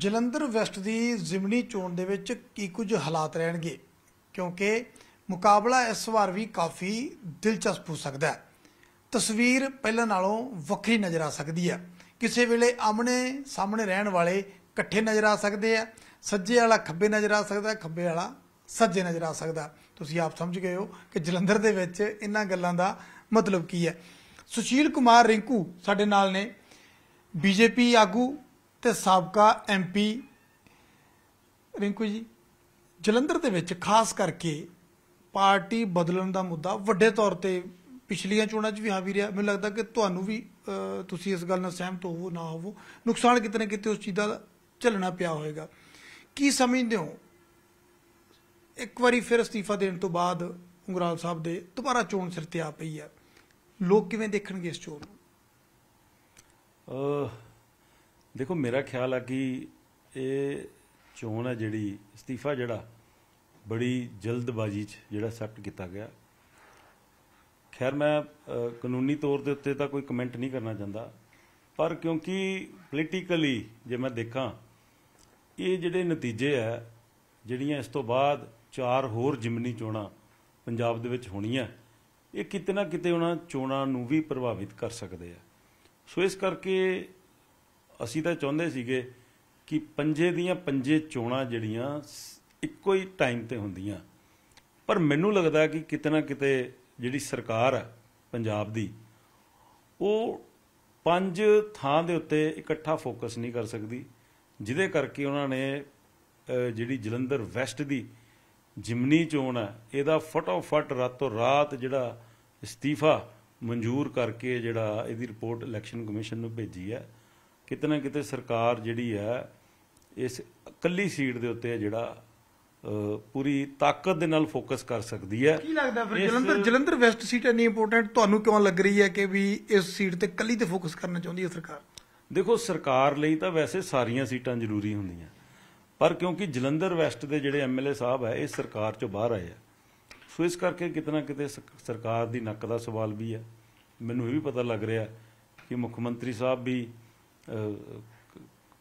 Jalandhar West ਦੀ ਜ਼ਿਮਨੀ ਚੋਣ ਦੇ ਵਿੱਚ ਕੀ ਕੁਝ ਹਾਲਾਤ ਰਹਿਣਗੇ ਕਿਉਂਕਿ ਮੁਕਾਬਲਾ ਇਸ ਵਾਰ ਵੀ ਕਾਫੀ ਦਿਲਚਸਪ ਹੋ ਸਕਦਾ ਹੈ ਤਸਵੀਰ ਪਹਿਲਾਂ ਨਾਲੋਂ ਵੱਖਰੀ ਨਜ਼ਰ ਆ ਸਕਦੀ ਹੈ ਕਿਸੇ ਵੇਲੇ ਆਮਣੇ ਸਾਹਮਣੇ ਰਹਿਣ ਵਾਲੇ ਇਕੱਠੇ ਨਜ਼ਰ ਆ ਸਕਦੇ ਆ ਸੱਜੇ ਵਾਲਾ ਖੱਬੇ ਨਜ਼ਰ ਆ ਸਕਦਾ ਖੱਬੇ ਵਾਲਾ ਸੱਜੇ ਨਜ਼ਰ ਆ ਸਕਦਾ ਤੁਸੀਂ ਆਪ ਸਮਝ ਗਏ ਹੋ ਕਿ ਜਲੰਧਰ ਦੇ ਵਿੱਚ ਇਹਨਾਂ ਗੱਲਾਂ ਦਾ ਮਤਲਬ ਕੀ ਹੈ ਸੁਸ਼ੀਲ ਕੁਮਾਰ ਰਿੰਕੂ ਸਾਡੇ ਨਾਲ ਨੇ ਬੀਜੇਪੀ ਆਗੂ ਤੇ ਸਾਬਕਾ ਐਮਪੀ ਰਿੰਕੂ ਜੀ ਜਲੰਧਰ ਦੇ ਵਿੱਚ ਖਾਸ ਕਰਕੇ ਪਾਰਟੀ ਬਦਲਣ ਦਾ ਮੁੱਦਾ ਵੱਡੇ ਤੌਰ ਤੇ ਪਿਛਲੀਆਂ ਚੋਣਾਂ 'ਚ ਵੀ ਹਾਵੀ ਰਿਹਾ ਮੈਨੂੰ ਲੱਗਦਾ ਕਿ ਤੁਹਾਨੂੰ ਵੀ ਤੁਸੀਂ ਇਸ ਗੱਲ ਨਾਲ ਸਹਿਮਤ ਹੋਵੋ ਨਾ ਹੋਵੋ ਨੁਕਸਾਨ ਕਿਤਨੇ ਕਿਤੇ ਉਸ ਚੀਜ਼ ਦਾ ਚੱਲਣਾ ਪਿਆ ਹੋਵੇਗਾ ਕੀ ਸਮਝਦੇ ਹੋ ਇੱਕ ਵਾਰੀ ਫਿਰ ਅਸਤੀਫਾ ਦੇਣ ਤੋਂ ਬਾਅਦ ਉਂਗਰਾਲ ਸਾਹਿਬ ਦੇ ਦੁਬਾਰਾ ਚੋਣ ਸਿਰ ਤੇ ਆ ਪਈ ਹੈ ਲੋਕ ਕਿਵੇਂ ਦੇਖਣਗੇ ਇਸ ਚੋਣ ਨੂੰ ਦੇਖੋ ਮੇਰਾ ਖਿਆਲ ਆ ਕਿ ਇਹ ਚੋਣ ਆ ਜਿਹੜੀ ਅਸਤੀਫਾ ਜਿਹੜਾ ਬੜੀ ਜਲਦਬਾਜ਼ੀ 'ਚ ਜਿਹੜਾ ਸੈਪਟ ਕੀਤਾ ਗਿਆ ਖੈਰ ਮੈਂ ਕਾਨੂੰਨੀ ਤੌਰ ਦੇ ਉੱਤੇ ਤਾਂ ਕੋਈ ਕਮੈਂਟ ਨਹੀਂ ਕਰਨਾ ਚਾਹੁੰਦਾ ਪਰ ਕਿਉਂਕਿ ਪੋਲੀਟੀਕਲੀ ਜੇ ਮੈਂ ਦੇਖਾਂ ਇਹ ਜਿਹੜੇ ਨਤੀਜੇ ਆ ਜਿਹੜੀਆਂ ਇਸ ਤੋਂ ਬਾਅਦ ਚਾਰ ਹੋਰ ਜਿਮਨੀ ਚੋਣਾਂ ਪੰਜਾਬ ਦੇ ਵਿੱਚ ਹੋਣੀਆਂ ਇਹ ਕਿਤੇ ਨਾ ਕਿਤੇ ਉਹਨਾਂ ਚੋਣਾਂ ਨੂੰ ਵੀ ਪ੍ਰਭਾਵਿਤ ਕਰ ਸਕਦੇ ਆ ਸੋ ਇਸ ਕਰਕੇ ਅਸੀਂ ਤਾਂ ਚਾਹੁੰਦੇ ਸੀਗੇ ਕਿ ਪੰਜੇ ਦੀਆਂ ਪੰਜੇ ਚੋਣਾਂ ਜਿਹੜੀਆਂ ਇੱਕੋ ਹੀ ਟਾਈਮ ਤੇ ਹੁੰਦੀਆਂ ਪਰ ਮੈਨੂੰ ਲੱਗਦਾ ਕਿ ਕਿਤੇ ਨਾ ਕਿਤੇ ਜਿਹੜੀ ਸਰਕਾਰ ਹੈ ਪੰਜਾਬ ਦੀ ਉਹ ਪੰਜ ਥਾਂ ਦੇ ਉੱਤੇ ਇਕੱਠਾ ਫੋਕਸ ਨਹੀਂ ਕਰ ਸਕਦੀ ਜਿਹਦੇ ਕਰਕੇ ਉਹਨਾਂ ਨੇ ਜਿਹੜੀ ਜਲੰਧਰ ਵੈਸਟ ਦੀ ਜਿਮਨੀ ਚੋਣ ਹੈ ਇਹਦਾ ਫਟਾਫਟ ਰਾਤੋਂ ਰਾਤ ਜਿਹੜਾ ਅਸਤੀਫਾ ਮਨਜ਼ੂਰ ਕਰਕੇ ਜਿਹੜਾ ਇਹਦੀ ਰਿਪੋਰਟ ਇਲੈਕਸ਼ਨ ਕਮਿਸ਼ਨ ਨੂੰ ਭੇਜੀ ਹੈ ਕਿਤੇ ਨਾ ਕਿਤੇ ਸਰਕਾਰ ਜਿਹੜੀ ਹੈ ਇਸ ਇਕੱਲੀ ਸੀਟ ਦੇ ਉੱਤੇ ਜਿਹੜਾ ਪੂਰੀ ਤਾਕਤ ਦੇ ਨਾਲ ਫੋਕਸ ਕਰ ਸਕਦੀ ਹੈ ਕੀ ਲੱਗਦਾ ਫਿਰ ਜਲੰਧਰ ਜਲੰਧਰ ਵੈਸਟ ਸੀਟ ਇੰਨੀ ਇੰਪੋਰਟੈਂਟ ਤੁਹਾਨੂੰ ਕਿਉਂ ਲੱਗ ਰਹੀ ਹੈ ਕਿ ਵੀ ਇਸ ਸੀਟ ਤੇ ਇਕੱਲੀ ਤੇ ਫੋਕਸ ਕਰਨਾ ਚਾਹੁੰਦੀ ਹੈ ਸਰਕਾਰ ਦੇਖੋ ਸਰਕਾਰ ਲਈ ਤਾਂ ਵੈਸੇ ਸਾਰੀਆਂ ਸੀਟਾਂ ਜ਼ਰੂਰੀ ਹੁੰਦੀਆਂ ਪਰ ਕਿਉਂਕਿ ਜਲੰਧਰ ਵੈਸਟ ਦੇ ਜਿਹੜੇ ਐਮਐਲਏ ਸਾਹਿਬ ਹੈ ਇਹ ਸਰਕਾਰ ਚੋਂ ਬਾਹਰ ਆਏ ਆ ਸੋ ਇਸ ਕਰਕੇ ਕਿਤਨਾ ਕਿਤੇ ਸਰਕਾਰ ਦੀ ਨੱਕ ਦਾ ਸਵਾਲ ਵੀ ਹੈ ਮੈਨੂੰ ਇਹ ਵੀ ਪਤਾ ਲੱਗ ਰਿਹਾ ਕਿ ਮੁੱਖ ਮੰਤਰੀ ਸਾਹਿਬ ਵੀ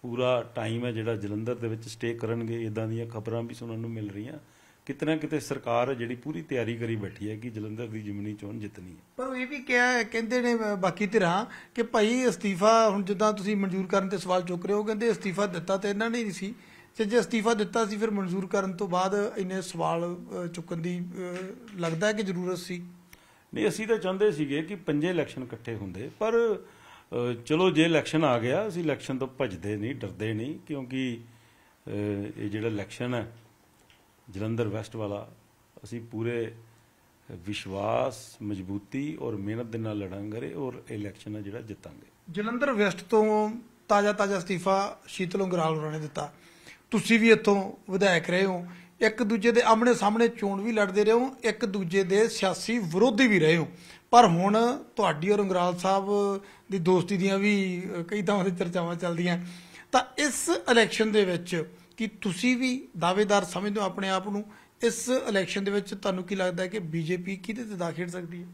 ਪੂਰਾ ਟਾਈਮ ਹੈ ਜਿਹੜਾ ਜਲੰਧਰ ਦੇ ਵਿੱਚ ਸਟੇ ਕਰਨਗੇ ਇਦਾਂ ਦੀਆਂ ਖਬਰਾਂ ਵੀ ਸੁਣਨ ਨੂੰ ਮਿਲ ਰਹੀਆਂ ਕਿਤਨਾ ਕਿਤੇ ਸਰਕਾਰ ਜਿਹੜੀ ਪੂਰੀ ਤਿਆਰੀ ਕਰੀ ਬੈਠੀ ਹੈ ਕਿ ਜਲੰਧਰ ਦੀ ਜ਼ਮੀਨੀ ਚੋਣ ਜਿੱਤਣੀ ਹੈ ਪਰ ਇਹ ਵੀ ਕਿਹਾ ਕਹਿੰਦੇ ਨੇ ਬਾਕੀ ਧਿਰਾਂ ਕਿ ਭਾਈ ਅਸਤੀਫਾ ਹੁਣ ਜਿੱਦਾਂ ਤੁਸੀਂ ਮਨਜ਼ੂਰ ਕਰਨ ਤੇ ਸਵਾਲ ਚੁੱਕ ਰਹੇ ਹੋ ਕਹਿੰਦੇ ਅਸਤੀਫਾ ਦਿੱਤਾ ਤੇ ਇਹਨਾਂ ਨੇ ਨਹੀਂ ਸੀ ਤੇ ਜੇ ਅਸਤੀਫਾ ਦਿੱਤਾ ਸੀ ਫਿਰ ਮਨਜ਼ੂਰ ਕਰਨ ਤੋਂ ਬਾਅਦ ਇਹਨੇ ਸਵਾਲ ਚੁੱਕਣ ਦੀ ਲੱਗਦਾ ਹੈ ਕਿ ਜ਼ਰੂਰਤ ਸੀ ਨਹੀਂ ਅਸੀਂ ਤਾਂ ਚਾਹੁੰਦੇ ਸੀਗੇ ਕਿ ਪੰਜੇ ਇਲੈਕਸ਼ਨ ਇਕੱਠੇ ਹੁੰਦੇ ਪਰ ਚਲੋ ਜੇ ਇਲੈਕਸ਼ਨ ਆ ਗਿਆ ਅਸੀਂ ਇਲੈਕਸ਼ਨ ਤੋਂ ਭੱਜਦੇ ਨਹੀਂ ਡਰਦੇ ਨਹੀਂ ਕਿਉਂਕਿ ਇਹ ਜਿਹੜਾ ਇਲੈਕਸ਼ਨ ਹੈ ਜਲੰਧਰ ਵੈਸਟ ਵਾਲਾ ਅਸੀਂ ਪੂਰੇ ਵਿਸ਼ਵਾਸ ਮਜ਼ਬੂਤੀ ਔਰ ਮਿਹਨਤ ਦੇ ਨਾਲ ਲੜਾਂਗੇ ਔਰ ਇਲੈਕਸ਼ਨ ਹੈ ਜਿਹੜਾ ਜਿੱਤਾਂਗੇ ਜਲੰਧਰ ਵੈਸਟ ਤੋਂ ਤਾਜ਼ਾ ਤਾਜ਼ਾ ਅਸਤੀਫਾ ਸ਼ੀਤਲ ਉਂਗਰਾਲ ਹੋਰਾਂ ਨੇ ਦਿੱਤਾ ਤੁਸੀਂ ਵੀ ਇੱਥੋਂ ਵਿਧਾਇਕ ਰਹੇ ਹੋ ਇੱਕ ਦੂਜੇ ਦੇ ਆਹਮਣੇ ਸਾਹਮਣੇ ਚੋਣ ਵੀ ਲੜਦੇ ਰਹੇ ਹੋ ਇੱਕ ਦੂਜੇ ਦੇ ਸਿਆਸੀ ਵਿਰੋਧੀ ਵੀ ਰਹੇ ਹੋ ਪਰ ਹੁਣ ਤੁਹਾਡੀ ਔਰ ਅੰਗਰਾਲ ਸਾਹਿਬ ਦੀ ਦੋਸਤੀ ਦੀਆਂ ਵੀ ਕਈ ਤਰ੍ਹਾਂ ਤੇ ਚਰਚਾਵਾਂ ਚੱਲਦੀਆਂ ਤਾਂ ਇਸ ਇਲੈਕਸ਼ਨ ਦੇ ਵਿੱਚ ਕਿ ਤੁਸੀਂ ਵੀ ਦਾਅਵੇਦਾਰ ਸਮਝਦੇ ਹੋ ਆਪਣੇ ਆਪ ਨੂੰ ਇਸ ਇਲੈਕਸ਼ਨ ਦੇ ਵਿੱਚ ਤੁਹਾਨੂੰ ਕੀ ਲੱਗਦਾ ਹੈ ਕਿ ਬੀਜੇਪੀ ਕਿਤੇ ਤੇ ਦਾਖਲ ਖੇਡ ਸਕਦੀ ਹੈ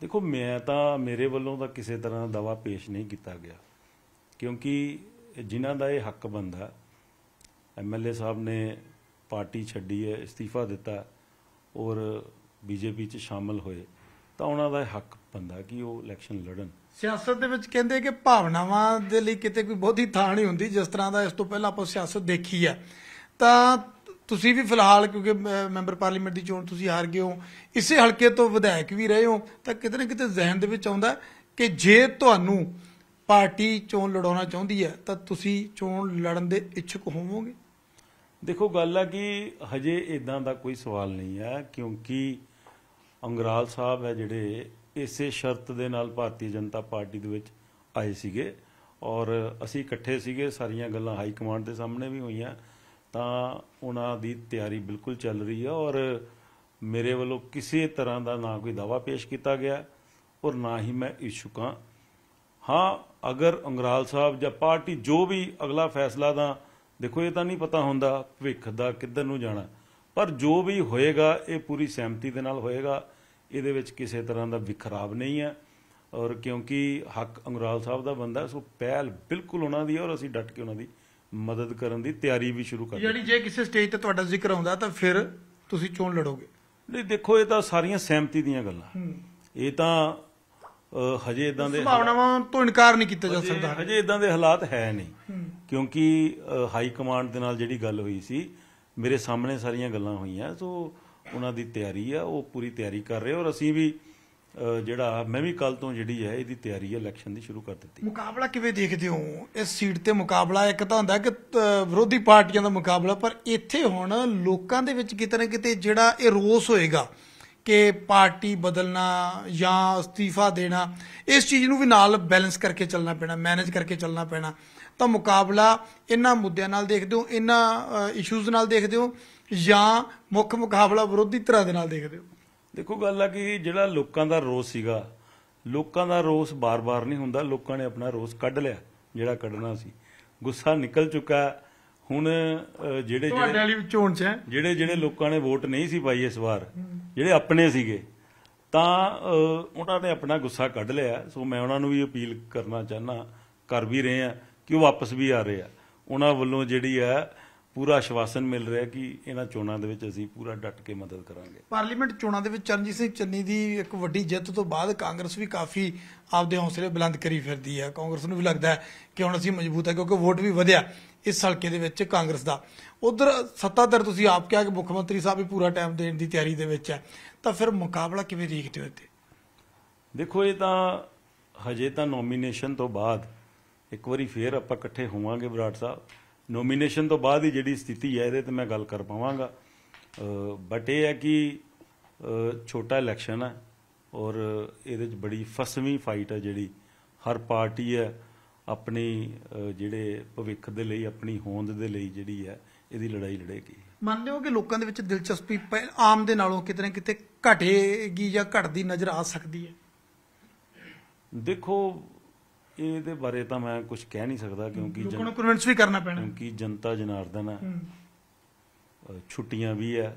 ਦੇਖੋ ਮੈਂ ਤਾਂ ਮੇਰੇ ਵੱਲੋਂ ਤਾਂ ਕਿਸੇ ਤਰ੍ਹਾਂ ਦਾ ਦਾਵਾ ਪੇਸ਼ ਨਹੀਂ ਕੀਤਾ ਗਿਆ ਕਿਉਂਕਿ ਜਿਨ੍ਹਾਂ ਦਾ ਇਹ ਹੱਕ ਬੰਦਾ ਐਮਐਲਏ ਸਾਹਿਬ ਨੇ ਪਾਰਟੀ ਛੱਡੀ ਹੈ ਅਸਤੀਫਾ ਦਿੱਤਾ ਔਰ ਬੀਜੇਪੀ ਚ ਸ਼ਾਮਲ ਹੋਏ ਤਾਂ ਉਹਨਾਂ ਦਾ ਹੱਕ ਬੰਦਾ ਕਿ ਉਹ ਇਲੈਕਸ਼ਨ ਲੜਨ ਸਿਆਸਤ ਦੇ ਵਿੱਚ ਕਹਿੰਦੇ ਕਿ ਭਾਵਨਾਵਾਂ ਦੇ ਲਈ ਕਿਤੇ ਕੋਈ ਬਹੁਤੀ ਥਾਂ ਨਹੀਂ ਹੁੰਦੀ ਜਿਸ ਤਰ੍ਹਾਂ ਦਾ ਇਸ ਤੋਂ ਪਹਿਲਾਂ ਆਪਾਂ ਸਿਆਸਤ ਦੇਖੀ ਆ ਤਾਂ ਤੁਸੀਂ ਵੀ ਫਿਲਹਾਲ ਕਿਉਂਕਿ ਮੈਂਬਰ ਪਾਰਲੀਮੈਂਟ ਦੀ ਚੋਣ ਤੁਸੀਂ ਹਾਰ ਗਏ ਹੋ ਇਸੇ ਹਲਕੇ ਤੋਂ ਵਿਧਾਇਕ ਵੀ ਰਹੇ ਹੋ ਤਾਂ ਕਿਤੇ ਨਾ ਕਿਤੇ ਜ਼ਿਹਨ ਦੇ ਵਿੱਚ ਆਉਂਦਾ ਕਿ ਜੇ ਤੁਹਾਨੂੰ ਪਾਰਟੀ ਚੋਣ ਲੜਾਉਣਾ ਚਾਹੁੰਦੀ ਹੈ ਤਾਂ ਤੁਸੀਂ ਚੋਣ ਲੜਨ ਦੇ ਇੱਛੁਕ ਹੋਵੋਗੇ ਦੇਖੋ ਗੱਲ ਆ ਕਿ ਹਜੇ ਇਦਾਂ ਦਾ ਕੋਈ ਸਵਾਲ ਨਹੀਂ ਆ ਕਿਉਂਕਿ ਅੰਗਰਾਲ ਸਾਹਿਬ ਹੈ ਜਿਹੜੇ ਇਸੇ ਸ਼ਰਤ ਦੇ ਨਾਲ ਭਾਰਤੀ ਜਨਤਾ ਪਾਰਟੀ ਦੇ ਵਿੱਚ ਆਏ ਸੀਗੇ ਔਰ ਅਸੀਂ ਇਕੱਠੇ ਸੀਗੇ ਸਾਰੀਆਂ ਗੱਲਾਂ ਹਾਈ ਕਮਾਂਡ ਦੇ ਸਾਹਮਣੇ ਵੀ ਹੋਈਆਂ ਤਾਂ ਉਹਨਾਂ ਦੀ ਤਿਆਰੀ ਬਿਲਕੁਲ ਚੱਲ ਰਹੀ ਹੈ ਔਰ ਮੇਰੇ ਵੱਲੋਂ ਕਿਸੇ ਤਰ੍ਹਾਂ ਦਾ ਨਾ ਕੋਈ ਦਾਵਾ ਪੇਸ਼ ਕੀਤਾ ਗਿਆ ਔਰ ਨਾ ਹੀ ਮੈਂ ਇਸ਼ੂਕਾਂ ਹਾਂ ਅਗਰ ਅੰਗਰਾਲ ਸਾਹਿਬ ਜਾਂ ਪਾਰਟੀ ਜੋ ਵੀ ਅਗਲਾ ਫੈਸਲਾ ਦਾ ਦੇਖੋ ਇਹ ਤਾਂ ਨਹੀਂ ਪਤਾ ਹੁੰਦਾ ਭਵਿੱਖ ਦਾ ਕਿੱਧਰ ਨੂੰ ਜਾਣਾ ਪਰ ਜੋ ਵੀ ਹੋਏਗਾ ਇਹ ਪੂਰੀ ਸਹਿਮਤੀ ਦੇ ਨਾਲ ਹੋਏਗਾ ਇਹਦੇ ਵਿੱਚ ਕਿਸੇ ਤਰ੍ਹਾਂ ਦਾ ਵਿਖਰਾਵ ਨਹੀਂ ਹੈ ਔਰ ਕਿਉਂਕਿ ਹੱਕ ਅੰਗਰਾਲ ਸਾਹਿਬ ਦਾ ਬੰਦਾ ਸੋ ਪਹਿਲ ਬਿਲਕੁਲ ਉਹਨਾਂ ਦੀ ਔਰ ਅਸੀਂ ਡਟ ਕੇ ਉਹਨਾਂ ਦੀ ਮਦਦ ਕਰਨ ਦੀ ਤਿਆਰੀ ਵੀ ਸ਼ੁਰੂ ਕਰ ਦਿੱਤੀ ਯਾਨੀ ਜੇ ਕਿਸੇ ਸਟੇਜ ਤੇ ਤੁਹਾਡਾ ਜ਼ਿਕਰ ਆਉਂਦਾ ਤਾਂ ਫਿਰ ਤੁਸੀਂ ਚੋਣ ਲੜੋਗੇ ਨਹੀਂ ਦੇਖੋ ਇਹ ਤਾਂ ਸਾਰੀਆਂ ਸਹਿਮਤੀ ਦੀਆਂ ਗੱਲਾਂ ਇਹ ਤਾਂ ਹਜੇ ਇਦਾਂ ਦੇ ਸੰਭਾਵਨਾਵਾਂ ਤੋਂ ਇਨਕਾਰ ਨਹੀਂ ਕੀਤਾ ਜਾ ਸਕਦਾ ਹਜੇ ਇਦਾਂ ਦੇ ਹਾਲਾਤ ਹੈ ਨਹੀਂ ਕਿਉਂਕਿ ਹਾਈ ਕਮਾਂਡ ਦੇ ਨਾਲ ਜਿਹੜੀ ਗੱਲ ਹੋਈ ਸੀ ਮੇਰੇ ਸਾਹਮਣੇ ਸਾਰੀਆਂ ਗੱਲਾਂ ਹੋਈਆਂ ਸੋ ਉਹਨਾਂ ਦੀ ਤਿਆਰੀ ਆ ਉਹ ਪੂਰੀ ਤਿਆਰੀ ਕਰ ਰਹੇ ਔਰ ਅਸੀਂ ਵੀ ਜਿਹੜਾ ਮੈਂ ਵੀ ਕੱਲ ਤੋਂ ਜਿਹੜੀ ਹੈ ਇਹਦੀ ਤਿਆਰੀ ਇਲੈਕਸ਼ਨ ਦੀ ਸ਼ੁਰੂ ਕਰ ਦਿੱਤੀ ਮੁਕਾਬਲਾ ਕਿਵੇਂ ਦੇਖਦੇ ਹੋ ਇਸ ਸੀਟ ਤੇ ਮੁਕਾਬਲਾ ਇੱਕ ਤਾਂ ਹੁੰਦਾ ਕਿ ਵਿਰੋਧੀ ਪਾਰਟੀਆਂ ਦਾ ਮੁਕਾਬਲਾ ਪਰ ਇੱਥੇ ਹੁਣ ਲੋਕਾਂ ਦੇ ਵਿੱਚ ਕਿਤੇ ਨਾ ਕਿਤੇ ਜਿਹੜਾ ਇਹ ਰੋਸ ਹੋਏਗਾ ਕਿ ਪਾਰਟੀ ਬਦਲਣਾ ਜਾਂ ਅਸਤੀਫਾ ਦੇਣਾ ਇਸ ਚੀਜ਼ ਨੂੰ ਵੀ ਨਾਲ ਬੈਲੈਂਸ ਕਰਕੇ ਚੱਲਣਾ ਪੈਣਾ ਮੈਨੇਜ ਕਰਕੇ ਚੱਲਣਾ ਪੈਣਾ ਤਾਂ ਮੁਕਾਬਲਾ ਇਹਨਾਂ ਮੁੱਦਿਆਂ ਨਾਲ ਦੇਖਦੇ ਹੋ ਇਹਨਾਂ ਇਸ਼ੂਜ਼ ਨਾਲ ਦੇਖਦੇ ਹੋ ਜਾਂ ਮੁੱਖ ਮੁਕਾਬਲਾ ਵਿਰੋਧੀ ਧਿਰਾਂ ਦੇ ਨਾਲ ਦੇਖਦੇ ਹੋ ਦੇਖੋ ਗੱਲ ਆ ਕਿ ਜਿਹੜਾ ਲੋਕਾਂ ਦਾ ਰੋਸ ਸੀਗਾ ਲੋਕਾਂ ਦਾ ਰੋਸ ਬਾਰ-ਬਾਰ ਨਹੀਂ ਹੁੰਦਾ ਲੋਕਾਂ ਨੇ ਆਪਣਾ ਰੋਸ ਕੱਢ ਲਿਆ ਜਿਹੜਾ ਕੱਢਣਾ ਸੀ ਗੁੱਸਾ ਨਿਕਲ ਚੁੱਕਾ ਹੁਣ ਜਿਹੜੇ ਤੁਹਾਡੇ ਵਾਲੀ ਚੋਣ ਚ ਜਿਹੜੇ ਜਿਹੜੇ ਲੋਕਾਂ ਨੇ ਵੋਟ ਨਹੀਂ ਸੀ ਪਾਈ ਇਸ ਵਾਰ ਜਿਹੜੇ ਆਪਣੇ ਸੀਗੇ ਤਾਂ ਉਹਨਾਂ ਨੇ ਆਪਣਾ ਗੁੱਸਾ ਕੱਢ ਲਿਆ ਸੋ ਮੈਂ ਉਹਨਾਂ ਨੂੰ ਵੀ ਅਪੀਲ ਕਰਨਾ ਚਾਹਨਾ ਕਰ ਵੀ ਰਹੇ ਆ ਕਿ ਉਹ ਵਾਪਸ ਵੀ ਆ ਰਹੇ ਆ ਉਹਨਾਂ ਵੱਲੋਂ ਜਿਹੜੀ ਆ ਪੂਰਾ ਆਸ਼ਵਾਸਨ ਮਿਲ ਰਿਹਾ ਕਿ ਇਹਨਾਂ ਚੋਣਾਂ ਦੇ ਵਿੱਚ ਅਸੀਂ ਪੂਰਾ ਡਟ ਕੇ ਮਦਦ ਕਰਾਂਗੇ ਪਾਰਲੀਮੈਂਟ ਚੋਣਾਂ ਦੇ ਵਿੱਚ ਚਰਨਜੀਤ ਸਿੰਘ ਚੰਨੀ ਦੀ ਇੱਕ ਵੱਡੀ ਜਿੱਤ ਤੋਂ ਬਾਅਦ ਕਾਂਗਰਸ ਵੀ ਕਾਫੀ ਆਪਦੇ ਹੌਸਲੇ ਬੁਲੰਦ ਕਰੀ ਫਿਰਦੀ ਹੈ ਕਾਂਗਰਸ ਨੂੰ ਵੀ ਲੱਗਦਾ ਹੈ ਕਿ ਹੁਣ ਅਸੀਂ ਮਜ਼ਬੂਤ ਹੈ ਕਿਉਂਕਿ ਵੋਟ ਵੀ ਵਧਿਆ ਇਸ ਹਲਕੇ ਦੇ ਵਿੱਚ ਕਾਂਗਰਸ ਦਾ ਉਧਰ ਸੱਤਾਧਰ ਤੁਸੀਂ ਆਪ ਕਿਹਾ ਕਿ ਮੁੱਖ ਮੰਤਰੀ ਸਾਹਿਬ ਵੀ ਪੂਰਾ ਟਾਈਮ ਦੇਣ ਦੀ ਤਿਆਰੀ ਦੇ ਵਿੱਚ ਹੈ ਤਾਂ ਫਿਰ ਮੁਕਾਬਲਾ ਕਿਵੇਂ ਦੇਖਦੇ ਹੋ ਇੱਥੇ ਦੇਖੋ ਇਹ ਤਾਂ ਹਜੇ ਤਾਂ ਨੋਮੀਨੇਸ਼ਨ ਤੋਂ ਬਾਅਦ ਇੱਕ ਵਾਰੀ ਫੇਰ ਆਪਾਂ ਇਕੱਠੇ ਹੋਵਾਂਗੇ ਬਰਾੜ ਸਾਹਿਬ ਨੋਮੀਨੇਸ਼ਨ ਤੋਂ ਬਾਅਦ ਹੀ ਜਿਹੜੀ ਸਥਿਤੀ ਹੈ ਇਹਦੇ ਤੇ ਮੈਂ ਗੱਲ ਕਰ ਪਾਵਾਂਗਾ ਬਟ ਇਹ ਹੈ ਕਿ ਛੋਟਾ ਇਲੈਕਸ਼ਨ ਹੈ ਔਰ ਇਹਦੇ ਵਿੱਚ ਬੜੀ ਫਸਵੀਂ ਫਾਈਟ ਹੈ ਜਿਹੜੀ ਹਰ ਪਾਰਟੀ ਹੈ ਆਪਣੀ ਜਿਹੜੇ ਭਵਿੱਖ ਦੇ ਲਈ ਆਪਣੀ ਹੋਂਦ ਦੇ ਲਈ ਜਿਹੜੀ ਹੈ ਇਹਦੀ ਲੜਾਈ ਲੜੇਗੀ ਮੰਨਦੇ ਹੋ ਕਿ ਲੋਕਾਂ ਦੇ ਵਿੱਚ ਦਿਲਚਸਪੀ ਆਮ ਦੇ ਨਾਲੋਂ ਕਿਤੇ ਨਾ ਕਿਤੇ ਘਟੇਗੀ ਜਾਂ ਘਟਦੀ ਨਜ਼ਰ ਆ ਸਕਦੀ ਹੈ ਦੇਖੋ ਇਹਦੇ ਬਾਰੇ ਤਾਂ ਮੈਂ ਕੁਝ ਕਹਿ ਨਹੀਂ ਸਕਦਾ ਕਿਉਂਕਿ ਲੋਕਾਂ ਨੂੰ ਕਨਵਿੰਸ ਵੀ ਕਰਨਾ ਪੈਣਾ ਕਿਉਂਕਿ ਜਨਤਾ ਜਨਾਰਦਨ ਹੈ ਛੁੱਟੀਆਂ ਵੀ ਹੈ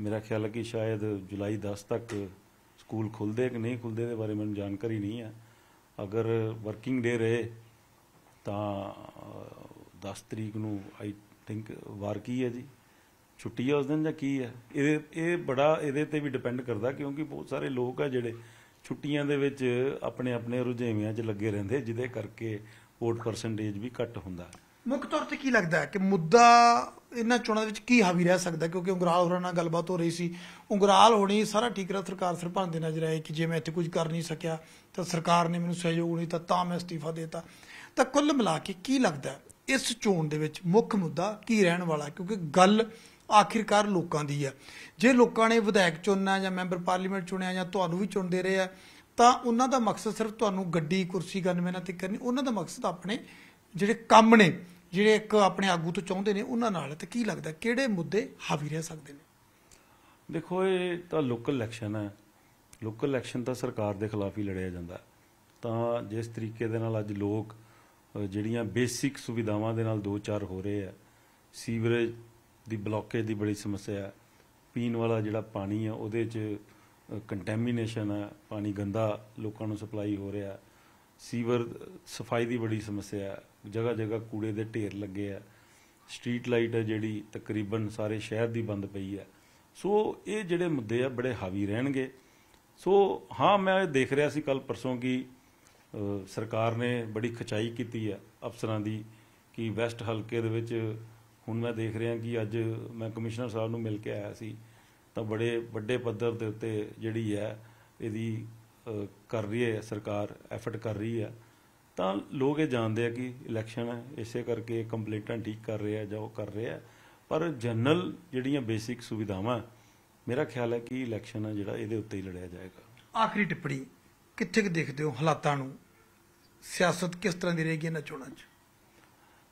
ਮੇਰਾ ਖਿਆਲ ਹੈ ਕਿ ਸ਼ਾਇਦ ਜੁਲਾਈ 10 ਤੱਕ ਸਕੂਲ ਖੁੱਲਦੇ ਕਿ ਨਹੀਂ ਖੁੱਲਦੇ ਦੇ ਬਾਰੇ ਮੈਨੂੰ ਜਾਣਕਾਰੀ ਨਹੀਂ ਹੈ ਅਗਰ ਵਰਕਿੰਗ ਡੇ ਰਹੇ ਤਾਂ 10 ਤਰੀਕ ਨੂੰ ਆਈ ਥਿੰਕ ਵਾਰ ਕੀ ਹੈ ਜੀ ਛੁੱਟੀ ਹੈ ਉਸ ਦਿਨ ਜਾਂ ਕੀ ਹੈ ਇਹ ਇਹ ਬੜਾ ਇਹਦੇ ਤੇ ਵੀ ਡਿਪੈਂਡ ਕਰਦਾ ਕਿਉਂਕਿ ਬਹੁਤ ਸਾਰੇ ਲੋਕ ਆ ਜਿਹੜੇ ਛੁੱਟੀਆਂ ਦੇ ਵਿੱਚ ਆਪਣੇ ਆਪਣੇ ਰੁਝੇਵਿਆਂ 'ਚ ਲੱਗੇ ਰਹਿੰਦੇ ਜਿਹਦੇ ਕਰਕੇ ਵੋਟ ਪਰਸੈਂਟੇਜ ਵੀ ਘੱਟ ਹੁੰਦਾ ਮੁੱਖ ਤੌਰ ਤੇ ਕੀ ਲੱਗਦਾ ਕਿ ਮੁੱਦਾ ਇਹਨਾਂ ਚੋਣਾਂ ਵਿੱਚ ਕੀ ਹਾਵੀ ਰਹਿ ਸਕਦਾ ਕਿਉਂਕਿ ਉਂਗਰਾਲ ਹੋਰਾਂ ਨਾਲ ਗੱਲਬਾਤ ਹੋ ਰਹੀ ਸੀ ਉਂਗਰਾਲ ਹੋਣੀ ਸਾਰਾ ਠੀਕ ਰਿਹਾ ਸਰਕਾਰ ਸਰਪੰਚ ਦੇ ਨਜ਼ਰ ਆਏ ਕਿ ਜੇ ਮੈਂ ਇੱਥੇ ਕੁਝ ਕਰ ਨਹੀਂ ਸਕਿਆ ਤਾਂ ਸਰਕਾਰ ਨੇ ਮੈਨੂੰ ਸਹਿਯੋਗ ਨਹੀਂ ਤਾਂ ਤਾਂ ਮੈਂ ਅਸਤੀਫਾ ਦੇਤਾ ਤਾਂ ਕੁੱਲ ਮਿਲਾ ਕੇ ਕੀ ਲੱਗਦਾ ਇਸ ਚੋਣ ਦੇ ਵਿੱਚ ਮੁੱਖ ਮੁੱਦਾ ਕੀ ਰਹਿਣ ਵਾਲਾ ਕਿਉਂਕਿ ਗੱਲ ਆਖਿਰਕਾਰ ਲੋਕਾਂ ਦੀ ਹੈ ਜੇ ਲੋਕਾਂ ਨੇ ਵਿਧਾਇਕ ਚੁਣਨਾ ਜਾਂ ਮੈਂਬਰ ਪਾਰਲੀਮੈਂਟ ਚੁਣਿਆ ਜਾਂ ਤੁਹਾਨੂੰ ਵੀ ਚੁਣਦੇ ਰਹੇ ਆ ਤਾਂ ਉਹਨਾਂ ਦਾ ਮਕਸਦ ਸਿਰਫ ਤੁਹਾਨੂੰ ਗੱਡੀ ਕੁਰਸੀ ਨਾਲ ਤੇ ਕਰਨੀ ਉਹਨਾਂ ਦਾ ਮਕਸਦ ਆਪਣੇ ਜਿਹੜੇ ਕੰਮ ਨੇ ਜਿਹੜੇ ਇੱਕ ਆਪਣੇ ਆਗੂ ਤੋਂ ਚਾਹੁੰਦੇ ਨੇ ਉਹਨਾਂ ਨਾਲ ਤੇ ਕੀ ਲੱਗਦਾ ਕਿਹੜੇ ਮੁੱਦੇ ਹਾਵੀ ਰਹਿ ਸਕਦੇ ਨੇ ਦੇਖੋ ਇਹ ਤਾਂ ਲੋਕਲ ਇਲੈਕਸ਼ਨ ਹੈ ਲੋਕਲ ਇਲੈਕਸ਼ਨ ਤਾਂ ਸਰਕਾਰ ਦੇ ਖਿਲਾਫ ਹੀ ਲੜਿਆ ਜਾਂਦਾ ਤਾਂ ਜਿਸ ਤਰੀਕੇ ਦੇ ਨਾਲ ਅੱਜ ਲੋਕ ਜਿਹੜੀਆਂ ਬੇਸਿਕ ਸੁਵਿਧਾਵਾਂ ਦੇ ਨਾਲ ਦੋ ਚਾਰ ਹੋ ਰਹੇ ਆ ਸੀਵਰੇਜ ਦੀ ਬਲੌਕੇਜ ਦੀ ਬੜੀ ਸਮੱਸਿਆ ਹੈ ਪੀਣ ਵਾਲਾ ਜਿਹੜਾ ਪਾਣੀ ਆ ਉਹਦੇ 'ਚ ਕੰਟੈਮੀਨੇਸ਼ਨ ਆ ਪਾਣੀ ਗੰਦਾ ਲੋਕਾਂ ਨੂੰ ਸਪਲਾਈ ਹੋ ਰਿਹਾ ਸੀਵਰ ਸਫਾਈ ਦੀ ਬੜੀ ਸਮੱਸਿਆ ਹੈ ਜਗਾ ਜਗਾ ਕੂੜੇ ਦੇ ਢੇਰ ਲੱਗੇ ਆ ਸਟਰੀਟ ਲਾਈਟ ਹੈ ਜਿਹੜੀ ਤਕਰੀਬਨ ਸਾਰੇ ਸ਼ਹਿਰ ਦੀ ਬੰਦ ਪਈ ਹੈ ਸੋ ਇਹ ਜਿਹੜੇ ਮੁੱਦੇ ਆ ਬੜੇ ਹਾਵੀ ਰਹਿਣਗੇ ਸੋ ਹਾਂ ਮੈਂ ਦੇਖ ਰਿਹਾ ਸੀ ਕੱਲ ਪਰਸੋਂ ਕੀ ਸਰਕਾਰ ਨੇ ਬੜੀ ਖਚਾਈ ਕੀਤੀ ਹੈ ਅਫਸਰਾਂ ਦੀ ਕਿ ਵੈਸਟ ਹਲਕੇ ਦੇ ਵਿੱਚ ਹੁਣ ਮੈਂ ਦੇਖ ਰਿਹਾ ਕਿ ਅੱਜ ਮੈਂ ਕਮਿਸ਼ਨਰ ਸਾਹਿਬ ਨੂੰ ਮਿਲ ਕੇ ਆਇਆ ਸੀ ਤਾਂ ਬੜੇ ਵੱਡੇ ਪੱਧਰ ਦੇ ਉੱਤੇ ਜਿਹੜੀ ਹੈ ਇਹਦੀ ਕਰ ਰਹੀ ਹੈ ਸਰਕਾਰ ਐਫਰਟ ਕਰ ਰਹੀ ਹੈ ਤਾਂ ਲੋਕ ਇਹ ਜਾਣਦੇ ਆ ਕਿ ਇਲੈਕਸ਼ਨ ਹੈ ਇਸੇ ਕਰਕੇ ਕੰਪਲੀਟਾਂ ਠੀਕ ਕਰ ਰਿਹਾ ਜਾਂ ਉਹ ਕਰ ਰਿਹਾ ਪਰ ਜਨਰਲ ਜਿਹੜੀਆਂ ਬੇਸਿਕ ਸੁਵਿਧਾਵਾਂ ਮੇਰਾ ਖਿਆਲ ਹੈ ਕਿ ਇਲੈਕਸ਼ਨ ਆ ਜਿਹੜਾ ਇਹਦੇ ਉੱਤੇ ਹੀ ਲੜਿਆ ਜਾਏਗਾ ਆਖਰੀ ਟਿੱਪਣੀ ਕਿੱਥੇ ਕਿ ਦੇਖਦੇ ਹੋ ਹਾਲਾਤਾਂ ਨੂੰ ਸਿਆਸਤ ਕਿਸ ਤਰ੍ਹਾਂ ਦੀ ਰਹੇਗੀ ਇਹਨਾਂ ਚੋਣਾਂ 'ਚ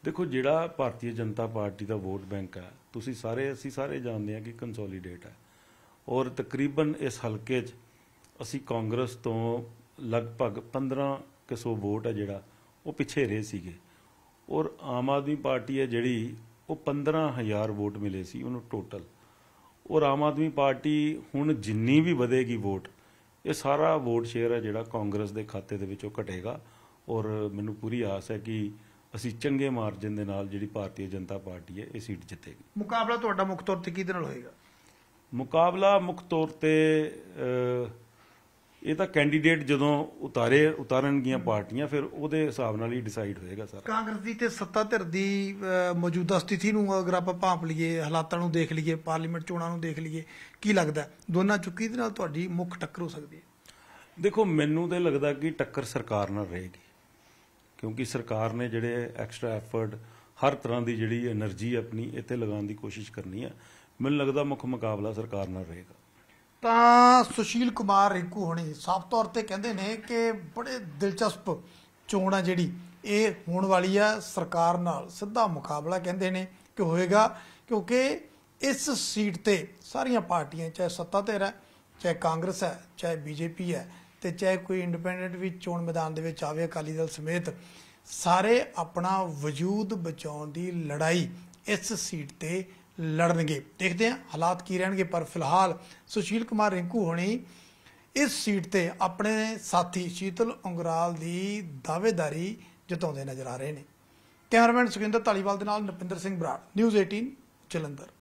ਦੇਖੋ ਜਿਹੜਾ ਭਾਰਤੀ ਜਨਤਾ ਪਾਰਟੀ ਦਾ ਵੋਟ ਬੈਂਕ ਹੈ ਤੁਸੀਂ ਸਾਰੇ ਅਸੀਂ ਸਾਰੇ ਜਾਣਦੇ ਹਾਂ ਕਿ ਕੰਸੋਲੀਡੇਟ ਹੈ ਔਰ ਤਕਰੀਬਨ ਇਸ ਹਲਕੇ 'ਚ ਅਸੀਂ ਕਾਂਗਰਸ ਤੋਂ ਲਗਭਗ 15 ਕਿਸੋ ਵੋਟ ਹੈ ਜਿਹੜਾ ਉਹ ਪਿੱਛੇ ਰਹੇ ਸੀਗੇ ਔਰ ਆਮ ਆਦਮੀ ਪਾਰਟੀ ਹੈ ਜਿਹੜੀ ਉਹ 15000 ਵੋਟ ਮਿਲੇ ਸੀ ਉਹਨੂੰ ਟੋਟਲ ਔਰ ਆਮ ਆਦਮੀ ਪਾਰਟੀ ਹੁਣ ਜਿੰਨੀ ਵੀ ਵਧੇਗੀ ਵੋਟ ਇਹ ਸਾਰਾ ਵੋਟ ਸ਼ੇਅਰ ਹੈ ਜਿਹੜਾ ਕਾਂਗਰਸ ਦੇ ਖਾਤੇ ਦੇ ਵਿੱਚੋਂ ਘਟੇਗਾ ਔਰ ਮੈਨੂੰ ਪੂਰੀ ਆਸ ਹੈ ਕਿ ਅਸੀਂ ਚੰਗੇ ਮਾਰਜਨ ਦੇ ਨਾਲ ਜਿਹੜੀ ਭਾਰਤੀ ਜਨਤਾ ਪਾਰਟੀ ਹੈ ਇਹ ਸੀਟ ਜਿੱਤੇਗੀ ਮੁਕਾਬਲਾ ਤੁਹਾਡਾ ਮੁੱਖ ਤੌਰ ਤੇ ਕਿਹਦੇ ਨਾਲ ਹੋਏਗਾ ਮੁਕਾਬਲਾ ਮੁੱਖ ਤੌਰ ਤੇ ਇਹ ਤਾਂ ਕੈਂਡੀਡੇਟ ਜਦੋਂ ਉਤਾਰੇ ਉਤਾਰਨਗੀਆਂ ਪਾਰਟੀਆਂ ਫਿਰ ਉਹਦੇ ਹਿਸਾਬ ਨਾਲ ਹੀ ਡਿਸਾਈਡ ਹੋਏਗਾ ਸਾਰਾ ਕਾਂਗਰਸ ਦੀ ਤੇ ਸੱਤਾ ਧਿਰ ਦੀ ਮੌਜੂਦਾ ਸਥਿਤੀ ਨੂੰ ਅਗਰ ਆਪਾਂ ਭਾਂਪ ਲਈਏ ਹਾਲਾਤਾਂ ਨੂੰ ਦੇਖ ਲਈਏ ਪਾਰਲੀਮੈਂਟ ਚੋਣਾਂ ਨੂੰ ਦੇਖ ਲਈਏ ਕੀ ਲੱਗਦਾ ਦੋਨਾਂ ਚੁੱਕੀ ਦੇ ਨਾਲ ਤੁਹਾਡੀ ਮੁੱਖ ਟੱਕਰ ਹੋ ਸਕਦੀ ਹੈ ਦੇਖੋ ਮੈਨੂੰ ਤੇ ਲੱਗਦਾ ਕਿ ਟੱਕਰ ਸਰਕਾਰ ਨਾਲ ਰਹੇਗੀ ਕਿਉਂਕਿ ਸਰਕਾਰ ਨੇ ਜਿਹੜੇ ਐਕਸਟਰਾ ਐਫਰਟ ਹਰ ਤਰ੍ਹਾਂ ਦੀ ਜਿਹੜੀ એનર્ਜੀ ਆਪਣੀ ਇੱਥੇ ਲਗਾਉਣ ਦੀ ਕੋਸ਼ਿਸ਼ ਕਰਨੀ ਹੈ ਮੈਨੂੰ ਲੱਗਦਾ ਮੁੱਖ ਮੁਕਾਬਲਾ ਸਰਕਾਰ ਨਾਲ ਰਹੇਗਾ ਤਾਂ ਸੁਸ਼ੀਲ ਕੁਮਾਰ ਰਿੰਕੂ ਹੋਣੀ ਸਾਫ ਤੌਰ ਤੇ ਕਹਿੰਦੇ ਨੇ ਕਿ ਬੜੇ ਦਿਲਚਸਪ ਚੋਣ ਆ ਜਿਹੜੀ ਇਹ ਹੋਣ ਵਾਲੀ ਆ ਸਰਕਾਰ ਨਾਲ ਸਿੱਧਾ ਮੁਕਾਬਲਾ ਕਹਿੰਦੇ ਨੇ ਕਿ ਹੋਏਗਾ ਕਿਉਂਕਿ ਇਸ ਸੀਟ ਤੇ ਸਾਰੀਆਂ ਪਾਰਟੀਆਂ ਚਾਹੇ ਸੱਤਾ ਤੇ ਰਹਿ ਚਾਹੇ ਕਾਂਗਰਸ ਹੈ ਚਾਹੇ ਬੀਜੇਪੀ ਹੈ ਤੇ ਚਾਹੇ ਕੋਈ ਇੰਡੀਪੈਂਡੈਂਟ ਵੀ ਚੋਣ ਮੈਦਾਨ ਦੇ ਵਿੱਚ ਆਵੇ ਅਕਾਲੀ ਦਲ ਸਮੇਤ ਸਾਰੇ ਆਪਣਾ ਵਜੂਦ ਬਚਾਉਣ ਦੀ ਲੜਾਈ ਇਸ ਸੀਟ ਤੇ ਲੜਨਗੇ ਦੇਖਦੇ ਹਾਂ ਹਾਲਾਤ ਕੀ ਰਹਿਣਗੇ ਪਰ ਫਿਲਹਾਲ ਸੁਸ਼ੀਲ ਕੁਮਾਰ ਰਿੰਕੂ ਹੋਣੀ ਇਸ ਸੀਟ ਤੇ ਆਪਣੇ ਸਾਥੀ ਸ਼ੀਤਲ ਉਂਗਰਾਲ ਦੀ ਦਾਅਵੇਦਾਰੀ ਜਤਾਉਂਦੇ ਨਜ਼ਰ ਆ ਰਹੇ ਨੇ ਕੈਮਰਾਮੈਨ ਸੁਖਿੰਦਰ ਧਾਲੀਵਾਲ ਦੇ ਨਾਲ ਨਪਿੰਦਰ ਸਿੰਘ ਬਰਾੜ ਨਿਊਜ਼ 18 ਚਲੰਦਰ